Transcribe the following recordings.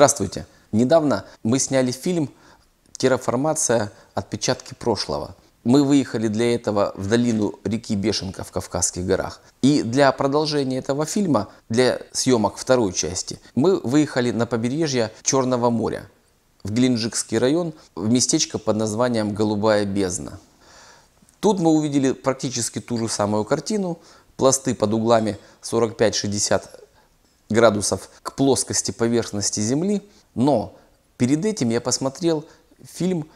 Здравствуйте. Недавно мы сняли фильм «Терраформация. Отпечатки прошлого». Мы выехали для этого в долину реки Бешенка в Кавказских горах. И для продолжения этого фильма, для съемок второй части, мы выехали на побережье Черного моря, в Глинджикский район, в местечко под названием «Голубая бездна». Тут мы увидели практически ту же самую картину, пласты под углами 45-60 градусов к плоскости поверхности Земли. Но перед этим я посмотрел фильм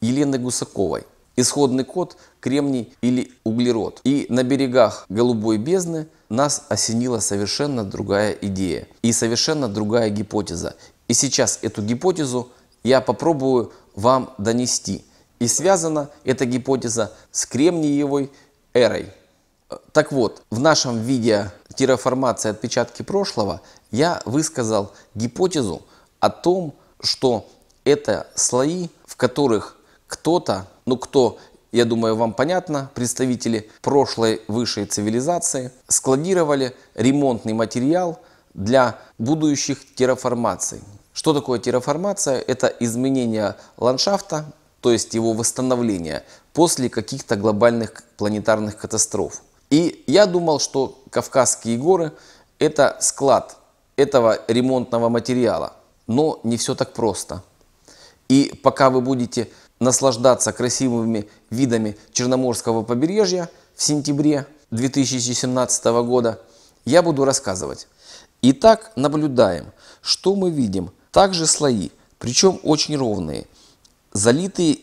Елены Гусаковой Исходный код – кремний или углерод. И на берегах голубой бездны нас осенила совершенно другая идея и совершенно другая гипотеза. И сейчас эту гипотезу я попробую вам донести. И связана эта гипотеза с кремниевой эрой. Так вот, в нашем видео терраформации отпечатки прошлого я высказал гипотезу о том, что это слои, в которых кто-то, ну кто, я думаю, вам понятно, представители прошлой высшей цивилизации, складировали ремонтный материал для будущих терраформаций. Что такое терраформация? Это изменение ландшафта, то есть его восстановление после каких-то глобальных планетарных катастроф. И я думал, что Кавказские горы – это склад этого ремонтного материала. Но не все так просто. И пока вы будете наслаждаться красивыми видами Черноморского побережья в сентябре 2017 года, я буду рассказывать. Итак, наблюдаем, что мы видим. Также слои, причем очень ровные, залитые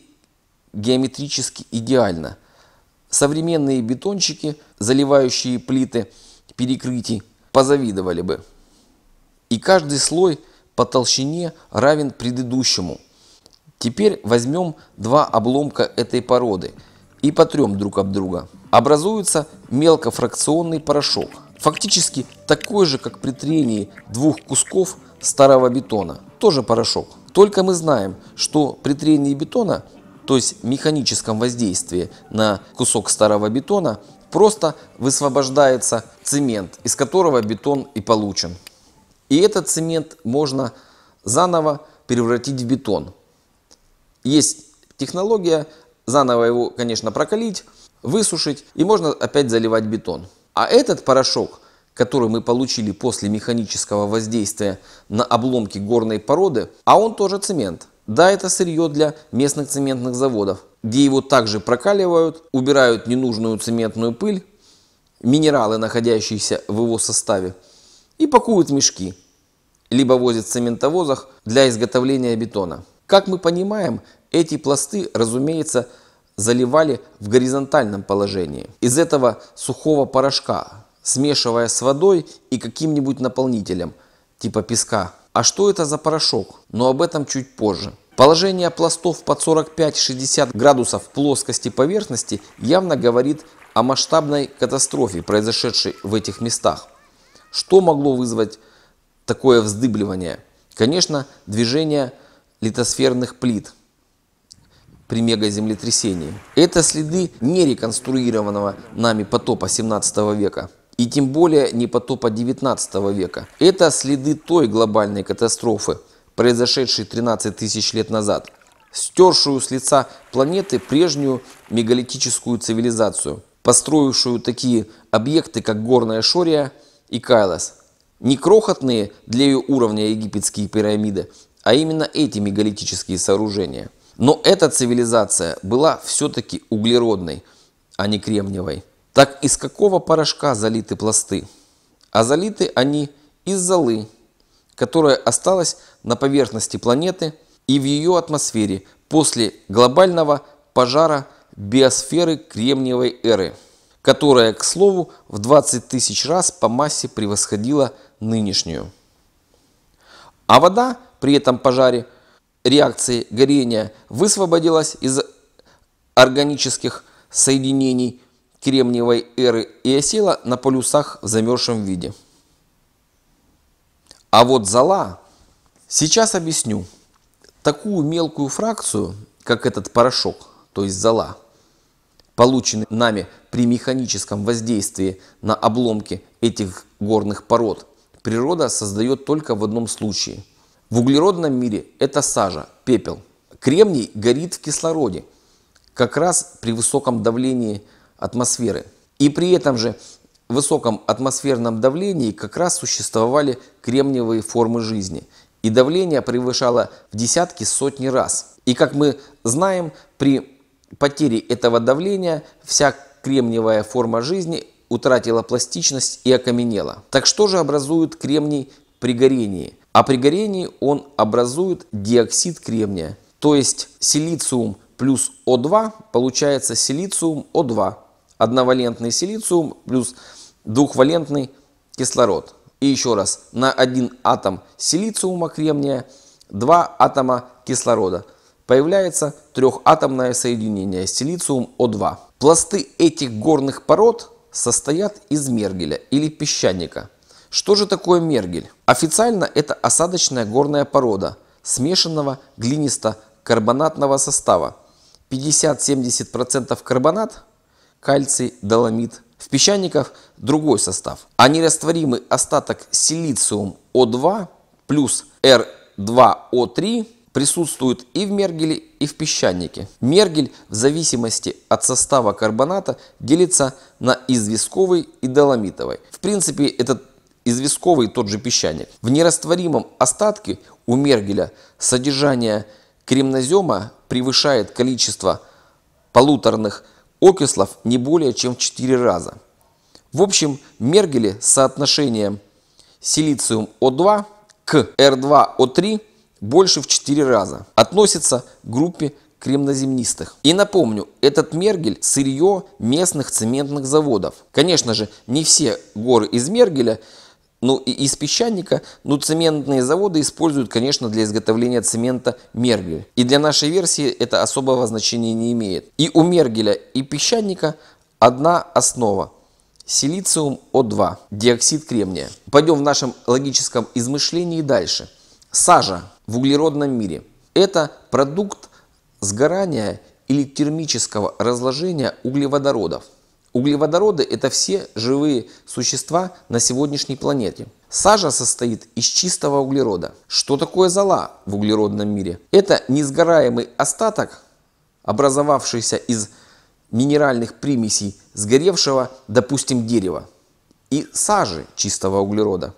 геометрически идеально – Современные бетонщики, заливающие плиты перекрытий, позавидовали бы. И каждый слой по толщине равен предыдущему. Теперь возьмем два обломка этой породы и потрем друг об друга. Образуется мелкофракционный порошок, фактически такой же, как при трении двух кусков старого бетона, тоже порошок. Только мы знаем, что при трении бетона то есть механическом воздействии на кусок старого бетона, просто высвобождается цемент, из которого бетон и получен. И этот цемент можно заново превратить в бетон. Есть технология заново его, конечно, прокалить, высушить и можно опять заливать бетон. А этот порошок, который мы получили после механического воздействия на обломки горной породы, а он тоже цемент. Да, это сырье для местных цементных заводов, где его также прокаливают, убирают ненужную цементную пыль, минералы, находящиеся в его составе, и пакуют в мешки, либо возят в цементовозах для изготовления бетона. Как мы понимаем, эти пласты, разумеется, заливали в горизонтальном положении. Из этого сухого порошка, смешивая с водой и каким-нибудь наполнителем, типа песка а что это за порошок? Но об этом чуть позже. Положение пластов под 45-60 градусов плоскости поверхности явно говорит о масштабной катастрофе, произошедшей в этих местах. Что могло вызвать такое вздыбливание? Конечно, движение литосферных плит при мегаземлетрясении. Это следы нереконструированного нами потопа 17 века и тем более не потопа 19 века. Это следы той глобальной катастрофы, произошедшей 13 тысяч лет назад, стершую с лица планеты прежнюю мегалитическую цивилизацию, построившую такие объекты, как Горная Шория и Кайлас. Не крохотные для ее уровня египетские пирамиды, а именно эти мегалитические сооружения. Но эта цивилизация была все-таки углеродной, а не кремниевой. Так из какого порошка залиты пласты? А залиты они из золы, которая осталась на поверхности планеты и в ее атмосфере после глобального пожара биосферы Кремниевой эры, которая, к слову, в 20 тысяч раз по массе превосходила нынешнюю. А вода при этом пожаре реакции горения высвободилась из органических соединений кремниевой эры и осела на полюсах в замерзшем виде. А вот зола, сейчас объясню. Такую мелкую фракцию, как этот порошок, то есть зола, полученный нами при механическом воздействии на обломки этих горных пород, природа создает только в одном случае. В углеродном мире это сажа, пепел. Кремний горит в кислороде, как раз при высоком давлении кислорода атмосферы. И при этом же высоком атмосферном давлении как раз существовали кремниевые формы жизни. И давление превышало в десятки, сотни раз. И как мы знаем, при потере этого давления вся кремниевая форма жизни утратила пластичность и окаменела. Так что же образует кремний при горении? А при горении он образует диоксид кремния, то есть силициум плюс О2 получается силициум О2, одновалентный силициум плюс двухвалентный кислород. И еще раз, на один атом силициума кремния, два атома кислорода. Появляется трехатомное соединение силициум О2. Пласты этих горных пород состоят из мергеля или песчаника. Что же такое мергель? Официально это осадочная горная порода смешанного глинисто-карбонатного состава. 50-70% карбонат, кальций, доломит. В песчаниках другой состав. А нерастворимый остаток силициум О2 плюс R2O3 присутствует и в мергеле, и в песчанике. Мергель в зависимости от состава карбоната делится на известковый и доломитовый. В принципе, этот известковый тот же песчаник. В нерастворимом остатке у мергеля содержание кремнозема превышает количество полуторных окислов не более чем в 4 раза. В общем Мергеле соотношением силициум О2 к R2O3 больше в 4 раза. Относится к группе кремноземнистых. И напомню, этот мергель – сырье местных цементных заводов. Конечно же, не все горы из мергеля ну, и из песчаника, ну, цементные заводы используют, конечно, для изготовления цемента мергель. И для нашей версии это особого значения не имеет. И у мергеля, и песчаника одна основа – силициум О2, диоксид кремния. Пойдем в нашем логическом измышлении дальше. Сажа в углеродном мире – это продукт сгорания или термического разложения углеводородов – Углеводороды – это все живые существа на сегодняшней планете. Сажа состоит из чистого углерода. Что такое зола в углеродном мире? Это несгораемый остаток, образовавшийся из минеральных примесей сгоревшего, допустим, дерева и сажи чистого углерода.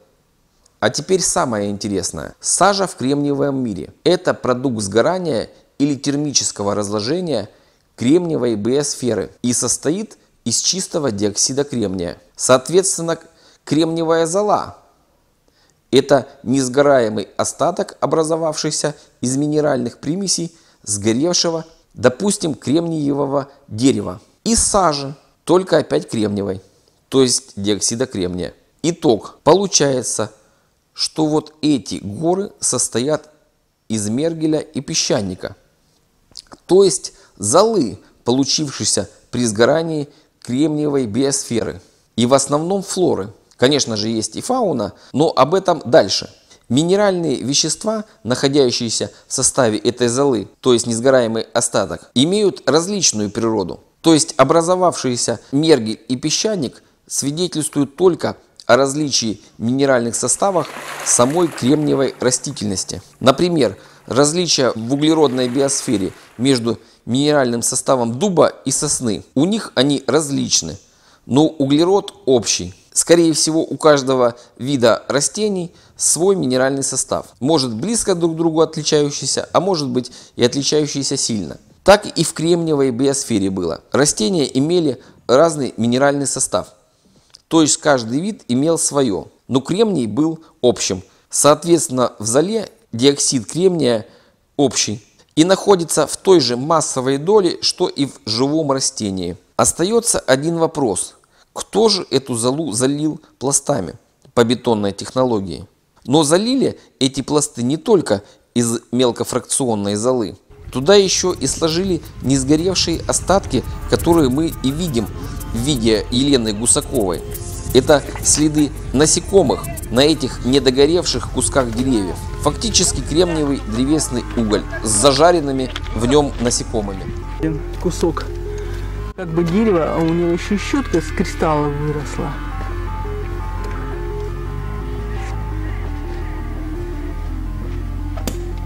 А теперь самое интересное. Сажа в кремниевом мире – это продукт сгорания или термического разложения кремниевой биосферы и состоит из чистого диоксида кремния. Соответственно, кремниевая зола – это несгораемый остаток, образовавшийся из минеральных примесей сгоревшего, допустим, кремниевого дерева и сажи, только опять кремниевой, то есть диоксида кремния. Итог. Получается, что вот эти горы состоят из мергеля и песчаника, то есть золы, получившиеся при сгорании кремниевой биосферы и в основном флоры. Конечно же есть и фауна, но об этом дальше. Минеральные вещества, находящиеся в составе этой золы, то есть несгораемый остаток, имеют различную природу. То есть образовавшиеся мергель и песчаник свидетельствуют только о различии минеральных составах самой кремниевой растительности. Например, различия в углеродной биосфере между минеральным составом дуба и сосны. У них они различны, но углерод общий. Скорее всего, у каждого вида растений свой минеральный состав. Может близко друг к другу отличающийся, а может быть и отличающийся сильно. Так и в кремниевой биосфере было. Растения имели разный минеральный состав. То есть каждый вид имел свое. Но кремний был общим. Соответственно, в зале диоксид кремния общий, и находится в той же массовой доле, что и в живом растении. Остается один вопрос. Кто же эту золу залил пластами по бетонной технологии? Но залили эти пласты не только из мелкофракционной золы. Туда еще и сложили несгоревшие остатки, которые мы и видим в виде Елены Гусаковой. Это следы насекомых на этих недогоревших кусках деревьев. Фактически кремниевый древесный уголь с зажаренными в нем насекомыми. Кусок как бы дерева, а у него еще щетка с кристалла выросла.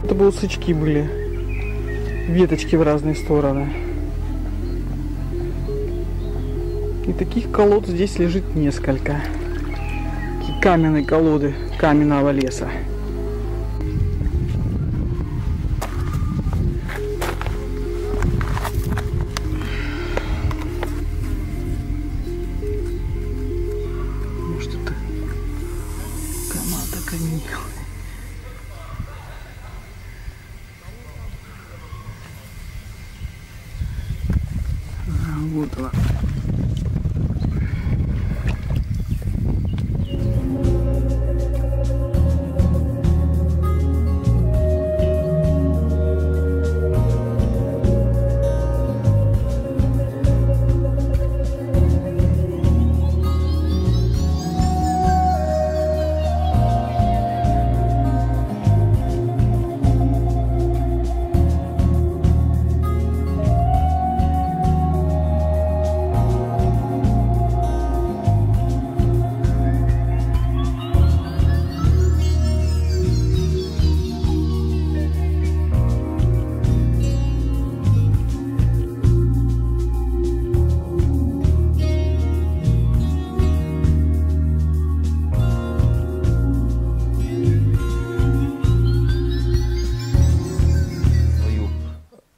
Это были сучки были, веточки в разные стороны. И таких колод здесь лежит несколько. каменные колоды каменного леса.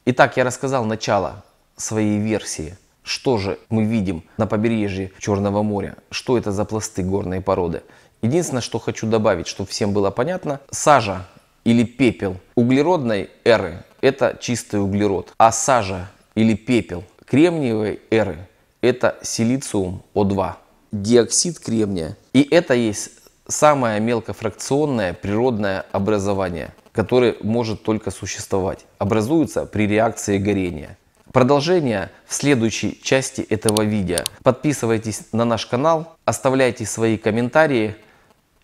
Итак, я рассказал начало своей версии, что же мы видим на побережье Черного моря, что это за пласты горной породы. Единственное, что хочу добавить, чтобы всем было понятно, сажа или пепел углеродной эры – это чистый углерод, а сажа или пепел кремниевой эры – это силициум О2, диоксид кремния. И это есть самое мелкофракционное природное образование – который может только существовать, образуется при реакции горения. Продолжение в следующей части этого видео. Подписывайтесь на наш канал, оставляйте свои комментарии.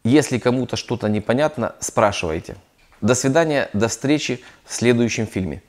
Если кому-то что-то непонятно, спрашивайте. До свидания, до встречи в следующем фильме.